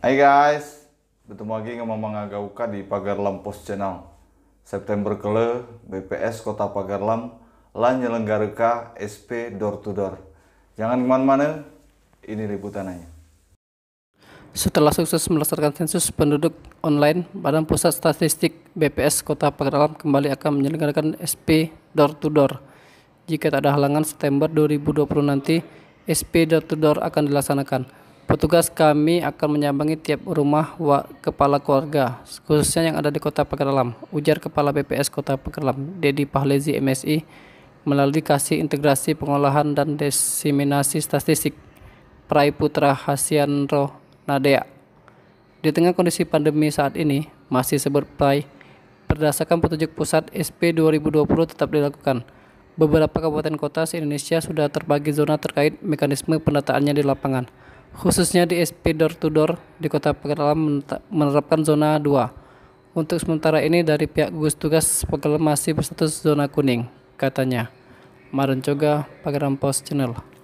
Hai guys, bertemu lagi dengan Mama Ngagauka di Pagar Post Channel. September kele, BPS Kota Pagar Lam, lan nyelenggaraka SP door to door. Jangan kemana-mana, ini liputannya. Setelah sukses melaksanakan sensus penduduk online, Badan Pusat Statistik BPS Kota Pagar Lam kembali akan menyelenggarakan SP door to door. Jika tak ada halangan September 2020 nanti, SP door to door akan dilaksanakan Petugas kami akan menyambangi tiap rumah wa kepala keluarga, khususnya yang ada di Kota Pekalongan, ujar Kepala BPS Kota Pekalongan, Dedi Pahlezi MSI, melalui kasih integrasi pengolahan dan desiminasi statistik Prai Putra Hasianro Nadea. Di tengah kondisi pandemi saat ini, masih sebut Prai, berdasarkan petunjuk pusat SP 2020 tetap dilakukan. Beberapa kabupaten kota se-Indonesia sudah terbagi zona terkait mekanisme pendataannya di lapangan khususnya di SP door to door di Kota Pekalongan menerapkan zona 2. Untuk sementara ini dari pihak gugus tugas Pekalongan masih berstatus zona kuning, katanya. Coga, Pagaram Post Channel.